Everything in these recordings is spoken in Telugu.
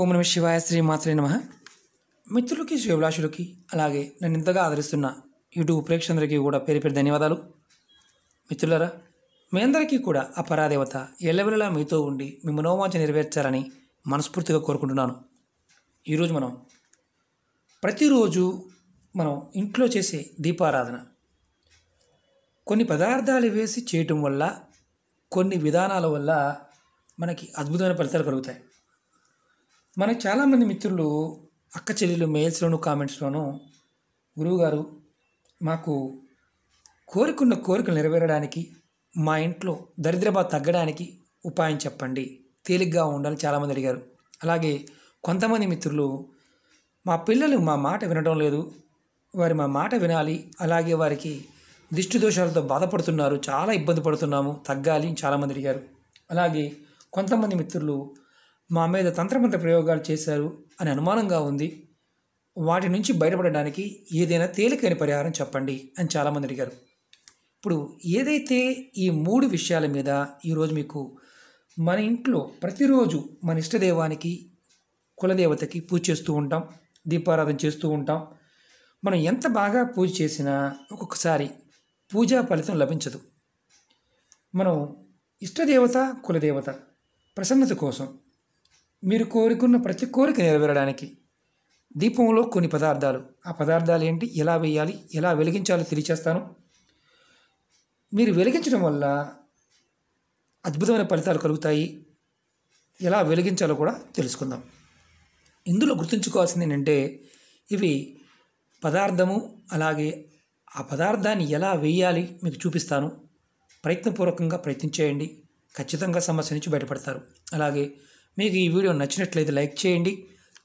ఓం నమ శివాయ శ్రీ మాత్రే నమ మిత్రులకి శివభిలాషులకి అలాగే నన్ను ఇంతగా ఆదరిస్తున్న యూట్యూబ్ ప్రేక్షకులందరికీ కూడా పేరు పేరు ధన్యవాదాలు మిత్రులరా మీ అందరికీ కూడా అపరాదేవత పరాదేవత ఎల్లవెల్లలా మీతో ఉండి మీ మనోవాంఛ నెరవేర్చాలని మనస్ఫూర్తిగా కోరుకుంటున్నాను ఈరోజు మనం ప్రతిరోజు మనం ఇంట్లో చేసే దీపారాధన కొన్ని పదార్థాలు వేసి చేయటం వల్ల కొన్ని విధానాల వల్ల మనకి అద్భుతమైన ఫలితాలు కలుగుతాయి మన చాలామంది మిత్రులు అక్క చెల్లెలు మెయిల్స్లోను కామెంట్స్లోనూ గురువుగారు మాకు కోరుకున్న కోరికలు నెరవేరడానికి మా ఇంట్లో దరిద్రబాధ తగ్గడానికి ఉపాయం చెప్పండి తేలిగ్గా ఉండాలని చాలామంది అడిగారు అలాగే కొంతమంది మిత్రులు మా పిల్లలు మా మాట వినడం లేదు వారి మా మాట వినాలి అలాగే వారికి దిష్టి దోషాలతో బాధపడుతున్నారు చాలా ఇబ్బంది పడుతున్నాము తగ్గాలి చాలామంది అడిగారు అలాగే కొంతమంది మిత్రులు మా మీద తంత్రమంత్ర ప్రయోగాలు చేశారు అని అనుమానంగా ఉంది వాటి నుంచి బయటపడడానికి ఏదైనా తేలికైన పరిహారం చెప్పండి అని చాలామంది అడిగారు ఇప్పుడు ఏదైతే ఈ మూడు విషయాల మీద ఈరోజు మీకు మన ఇంట్లో ప్రతిరోజు మన ఇష్టదేవానికి కులదేవతకి పూజ చేస్తూ ఉంటాం దీపారాధన చేస్తూ ఉంటాం మనం ఎంత బాగా పూజ చేసినా ఒక్కొక్కసారి పూజా ఫలితం లభించదు మనం ఇష్టదేవత కులదేవత ప్రసన్నత కోసం మీరు కోరుకున్న ప్రతి కోరిక నెరవేరడానికి దీపంలో కొన్ని పదార్థాలు ఆ పదార్థాలు ఏంటి ఎలా వేయాలి ఎలా వెలిగించాలో తెలియచేస్తాను మీరు వెలిగించడం వల్ల అద్భుతమైన ఫలితాలు కలుగుతాయి ఎలా వెలిగించాలో కూడా తెలుసుకుందాం ఇందులో గుర్తుంచుకోవాల్సింది ఏంటంటే ఇవి పదార్థము అలాగే ఆ పదార్థాన్ని ఎలా వేయాలి మీకు చూపిస్తాను ప్రయత్నపూర్వకంగా ప్రయత్నించేయండి ఖచ్చితంగా సమస్య నుంచి బయటపడతారు అలాగే మీకు ఈ వీడియో నచ్చినట్లయితే లైక్ చేయండి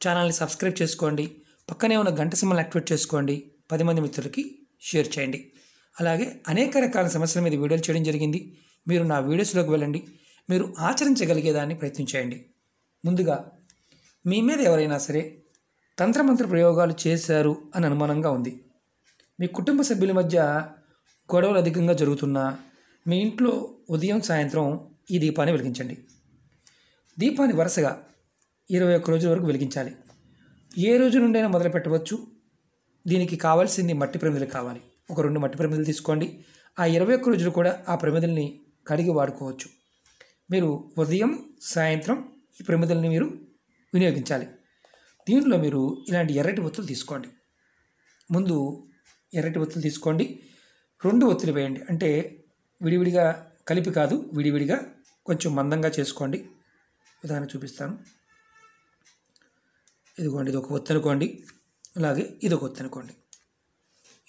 ఛానల్ని సబ్స్క్రైబ్ చేసుకోండి పక్కనే ఉన్న గంట సింబల్ యాక్టివేట్ చేసుకోండి పది మంది మిత్రులకి షేర్ చేయండి అలాగే అనేక రకాల సమస్యల మీద వీడియోలు చేయడం జరిగింది మీరు నా వీడియోస్లోకి వెళ్ళండి మీరు ఆచరించగలిగేదాన్ని ప్రయత్నించేయండి ముందుగా మీ మీద ఎవరైనా సరే తంత్రమంత్ర ప్రయోగాలు చేశారు అని అనుమానంగా ఉంది మీ కుటుంబ సభ్యుల మధ్య గొడవలు అధికంగా జరుగుతున్నా మీ ఇంట్లో ఉదయం సాయంత్రం ఈ దీపాన్ని వెలిగించండి దీపాన్ని వరుసగా ఇరవై ఒక్క రోజుల వరకు వెలిగించాలి ఏ రోజు నుండైనా మొదలు పెట్టవచ్చు దీనికి కావాల్సింది మట్టి ప్రమిదలు కావాలి ఒక రెండు మట్టి ప్రమిదలు తీసుకోండి ఆ ఇరవై ఒక్క రోజులు కూడా ఆ ప్రమిదల్ని కడిగి వాడుకోవచ్చు మీరు ఉదయం సాయంత్రం ఈ ప్రమిదల్ని మీరు వినియోగించాలి దీనిలో మీరు ఇలాంటి ఎర్రటి ఒత్తులు తీసుకోండి ముందు ఎర్రటి ఒత్తులు తీసుకోండి రెండు ఒత్తులు వేయండి అంటే విడివిడిగా కలిపి కాదు విడివిడిగా కొంచెం మందంగా చేసుకోండి ఉదాహరణ చూపిస్తాను ఇదిగోండి ఇది ఒక ఒత్తి అనుకోండి అలాగే ఇది ఒక ఒత్తి అనుకోండి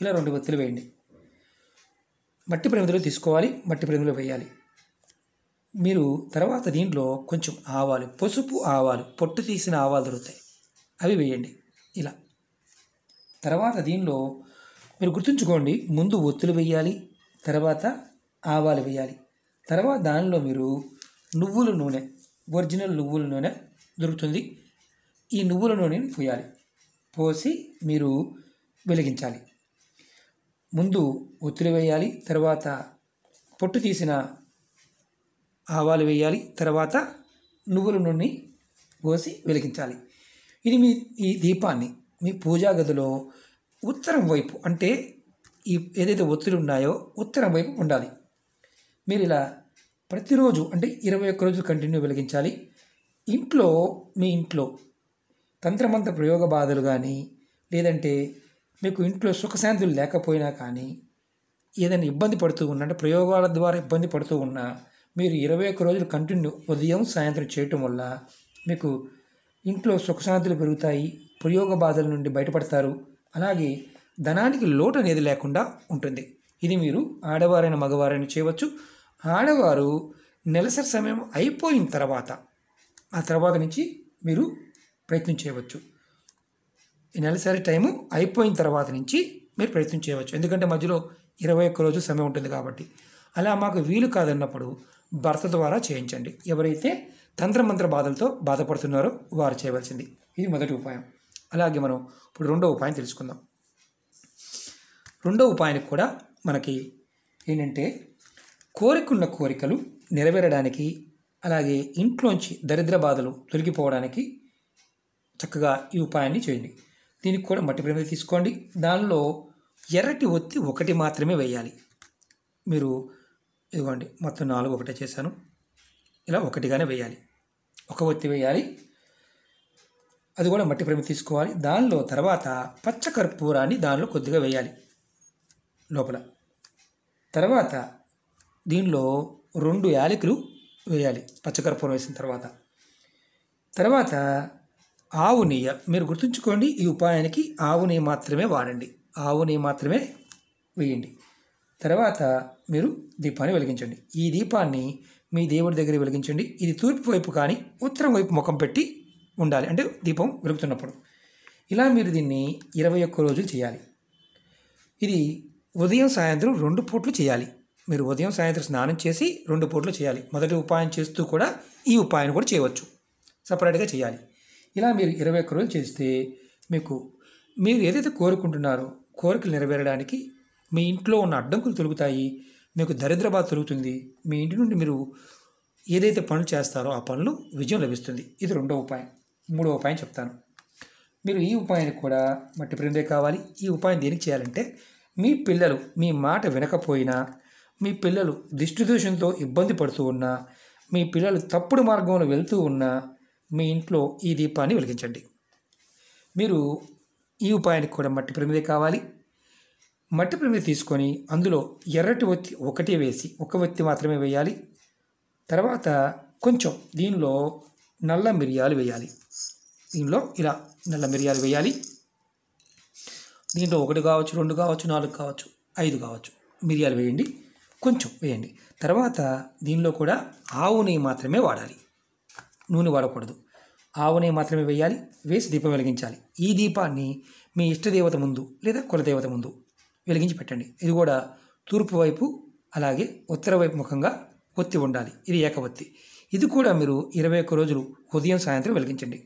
ఇలా రెండు ఒత్తులు వేయండి మట్టి ప్రమిదలో తీసుకోవాలి మట్టి ప్రమిదలో వేయాలి మీరు తర్వాత దీంట్లో కొంచెం ఆవాలు పసుపు ఆవాలు పొట్టు తీసిన ఆవాలు దొరుకుతాయి అవి వేయండి ఇలా తర్వాత దీనిలో మీరు గుర్తుంచుకోండి ముందు ఒత్తులు వేయాలి తర్వాత ఆవాలు వేయాలి తర్వాత దానిలో మీరు నువ్వుల నూనె ఒరిజినల్ నువ్వుల నూనె దొరుకుతుంది ఈ నువ్వుల నూనెని పోయాలి పోసి మీరు వెలిగించాలి ముందు ఒత్తిడి వేయాలి తర్వాత పొట్టు తీసిన ఆవాలు వేయాలి తర్వాత నువ్వుల నూనె పోసి వెలిగించాలి ఇది మీ ఈ దీపాన్ని మీ పూజా గదిలో ఉత్తరం వైపు అంటే ఈ ఏదైతే ఒత్తిడి ఉన్నాయో ఉత్తరం వైపు ఉండాలి మీరు ఇలా ప్రతిరోజు అంటే ఇరవై ఒక్క రోజులు కంటిన్యూ వెలిగించాలి ఇంట్లో మీ ఇంట్లో తంత్రమంత్ర ప్రయోగ బాధలు కానీ లేదంటే మీకు ఇంట్లో సుఖశాంతులు లేకపోయినా కానీ ఏదైనా ఇబ్బంది పడుతూ ఉన్నా అంటే ప్రయోగాల ద్వారా ఇబ్బంది పడుతూ ఉన్నా మీరు ఇరవై ఒక్క రోజులు కంటిన్యూ ఉదయం సాయంత్రం చేయటం వల్ల మీకు ఇంట్లో సుఖశాంతులు పెరుగుతాయి ప్రయోగ బాధల నుండి బయటపడతారు అలాగే ధనానికి లోటు అనేది లేకుండా ఉంటుంది ఇది మీరు ఆడవారైన మగవారైన చేయవచ్చు ఆడవారు నెలసరి సమయం అయిపోయిన తర్వాత ఆ తర్వాత నుంచి మీరు ప్రయత్నం చేయవచ్చు ఈ నెలసరి టైము అయిపోయిన తర్వాత నుంచి మీరు ప్రయత్నం చేయవచ్చు ఎందుకంటే మధ్యలో ఇరవై ఒక్క రోజు సమయం ఉంటుంది కాబట్టి అలా మాకు వీలు కాదన్నప్పుడు భర్త ద్వారా చేయించండి ఎవరైతే తంత్రమంత్ర బాధలతో బాధపడుతున్నారో వారు చేయవలసింది ఇది మొదటి ఉపాయం అలాగే మనం ఇప్పుడు రెండో ఉపాయం తెలుసుకుందాం రెండో ఉపాయానికి కూడా మనకి ఏంటంటే కోరికున్న కోరికలు నెరవేరడానికి అలాగే ఇంట్లోంచి దరిద్ర బాధలు తొలగిపోవడానికి చక్కగా ఈ ఉపాయాన్ని చేయండి దీనికి కూడా మట్టి ప్రమిద తీసుకోండి దానిలో ఎర్రటి ఒత్తి ఒకటి మాత్రమే వేయాలి మీరు ఇదిగోండి మొత్తం నాలుగు ఒకటే చేశాను ఇలా ఒకటిగానే వేయాలి ఒక ఒత్తి వేయాలి అది కూడా మట్టి ప్రేమ తీసుకోవాలి దానిలో తర్వాత పచ్చకర్పూరాన్ని దానిలో కొద్దిగా వేయాలి లోపల తర్వాత దీనిలో రెండు యాలకులు వేయాలి పచ్చకర్పూరం వేసిన తర్వాత తర్వాత ఆవు నెయ్యి మీరు గుర్తుంచుకోండి ఈ ఉపాయానికి ఆవు నెయ్యి మాత్రమే వాడండి ఆవు నెయ్యి మాత్రమే వేయండి తర్వాత మీరు దీపాన్ని వెలిగించండి ఈ దీపాన్ని మీ దేవుడి దగ్గర వెలిగించండి ఇది తూర్పు వైపు కానీ ఉత్తరం వైపు ముఖం పెట్టి ఉండాలి అంటే దీపం వెలుగుతున్నప్పుడు ఇలా మీరు దీన్ని ఇరవై ఒక్క రోజులు చేయాలి ఇది ఉదయం సాయంత్రం రెండు పూట్లు చేయాలి మీరు ఉదయం సాయంత్రం స్నానం చేసి రెండు పూటలు చేయాలి మొదటి ఉపాయం చేస్తూ కూడా ఈ ఉపాయం కూడా చేయవచ్చు సపరేట్గా చేయాలి ఇలా మీరు ఇరవై ఒక్క రోజులు చేస్తే మీకు మీరు ఏదైతే కోరుకుంటున్నారో కోరికలు నెరవేరడానికి మీ ఇంట్లో ఉన్న అడ్డంకులు తొలుగుతాయి మీకు దరిద్రబాద్ తొలుగుతుంది మీ ఇంటి నుండి మీరు ఏదైతే పనులు చేస్తారో ఆ పనులు విజయం లభిస్తుంది ఇది రెండో ఉపాయం మూడో ఉపాయం చెప్తాను మీరు ఈ ఉపాయానికి కూడా మట్టి ప్రిందే కావాలి ఈ ఉపాయం దేనికి చేయాలంటే మీ పిల్లలు మీ మాట వినకపోయినా మీ పిల్లలు దిష్టిదోషంతో ఇబ్బంది పడుతూ ఉన్నా మీ పిల్లలు తప్పుడు మార్గంలో వెళ్తూ ఉన్నా మీ ఇంట్లో ఈ దీపాన్ని వెలిగించండి మీరు ఈ ఉపాయానికి కూడా మట్టి ప్రమిదే కావాలి మట్టి ప్రమిద తీసుకొని అందులో ఎర్రటి ఒత్తి ఒకటి వేసి ఒక ఒత్తి మాత్రమే వేయాలి తర్వాత కొంచెం దీనిలో నల్ల మిరియాలు వేయాలి దీనిలో ఇలా నల్ల మిరియాలు వేయాలి దీంట్లో ఒకటి కావచ్చు రెండు కావచ్చు నాలుగు కావచ్చు ఐదు కావచ్చు మిరియాలు వేయండి కొంచెం వేయండి తర్వాత దీనిలో కూడా ఆవు నెయ్యి మాత్రమే వాడాలి నూనె వాడకూడదు ఆవు నెయ్యి మాత్రమే వేయాలి వేసి దీపం వెలిగించాలి ఈ దీపాన్ని మీ ఇష్టదేవత ముందు లేదా కులదేవత ముందు వెలిగించి పెట్టండి ఇది కూడా తూర్పు వైపు అలాగే ఉత్తర వైపు ముఖంగా ఒత్తి ఉండాలి ఇది ఏకవత్తి ఇది కూడా మీరు ఇరవై ఒక్క రోజులు ఉదయం సాయంత్రం వెలిగించండి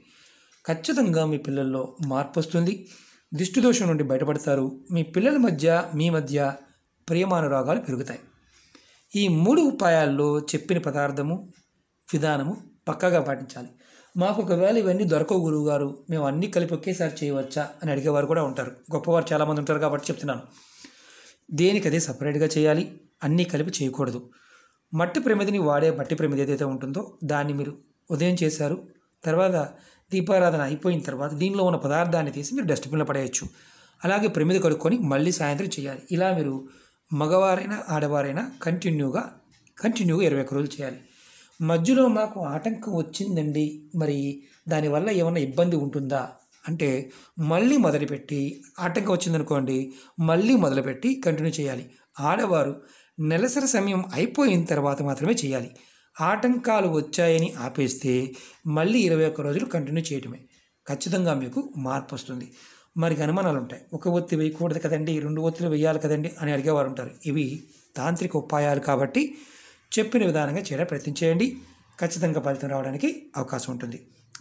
ఖచ్చితంగా మీ పిల్లల్లో మార్పు వస్తుంది దోషం నుండి బయటపడతారు మీ పిల్లల మధ్య మీ మధ్య ప్రేమానురాగాలు పెరుగుతాయి ఈ మూడు ఉపాయాల్లో చెప్పిన పదార్థము విధానము పక్కగా పాటించాలి మాకు ఒకవేళ ఇవన్నీ దొరకవు గురువు గారు మేము అన్నీ కలిపి ఒకేసారి చేయవచ్చా అని అడిగేవారు కూడా ఉంటారు గొప్పవారు చాలామంది ఉంటారు కాబట్టి చెప్తున్నాను దేనికి అదే సపరేట్గా చేయాలి అన్నీ కలిపి చేయకూడదు మట్టి ప్రమిదిని వాడే మట్టి ప్రమిది ఏదైతే ఉంటుందో దాన్ని మీరు ఉదయం చేశారు తర్వాత దీపారాధన అయిపోయిన తర్వాత దీనిలో ఉన్న పదార్థాన్ని తీసి మీరు డస్ట్బిన్లో పడేయచ్చు అలాగే ప్రమిది కడుక్కొని మళ్ళీ సాయంత్రం చేయాలి ఇలా మీరు మగవారైనా ఆడవారైనా కంటిన్యూగా కంటిన్యూగా ఇరవై ఒక్క రోజులు చేయాలి మధ్యలో మాకు ఆటంకం వచ్చిందండి మరి దానివల్ల ఏమైనా ఇబ్బంది ఉంటుందా అంటే మళ్ళీ మొదలుపెట్టి ఆటంకం వచ్చిందనుకోండి మళ్ళీ మొదలుపెట్టి కంటిన్యూ చేయాలి ఆడవారు నెలసరి సమయం అయిపోయిన తర్వాత మాత్రమే చేయాలి ఆటంకాలు వచ్చాయని ఆపేస్తే మళ్ళీ ఇరవై ఒక్క రోజులు కంటిన్యూ చేయటమే ఖచ్చితంగా మీకు మార్పు వస్తుంది మరికి అనుమానాలు ఉంటాయి ఒక ఒత్తి వేయకూడదు కదండి రెండు ఒత్తులు వేయాలి కదండి అని అడిగేవారు ఉంటారు ఇవి తాంత్రిక ఉపాయాలు కాబట్టి చెప్పిన విధానంగా చేయడం ప్రయత్నం చేయండి ఖచ్చితంగా ఫలితం రావడానికి అవకాశం ఉంటుంది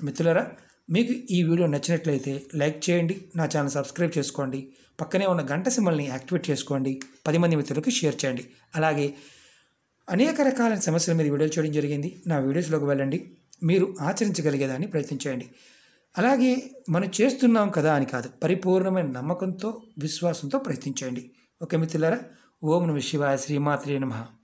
మిత్రులరా మీకు ఈ వీడియో నచ్చినట్లయితే లైక్ చేయండి నా ఛానల్ సబ్స్క్రైబ్ చేసుకోండి పక్కనే ఉన్న గంట సింబల్ని యాక్టివేట్ చేసుకోండి పది మంది మిత్రులకు షేర్ చేయండి అలాగే అనేక రకాలైన సమస్యల మీద వీడియోలు చేయడం జరిగింది నా వీడియోస్లోకి వెళ్ళండి మీరు ఆచరించగలిగేదాన్ని ప్రయత్నించండి అలాగే మనం చేస్తున్నాం కదా అని కాదు పరిపూర్ణమైన నమ్మకంతో విశ్వాసంతో ప్రయత్నించండి ఓకే మిత్రులారా ఓం నమ శివాయ శ్రీమాత్రే నమ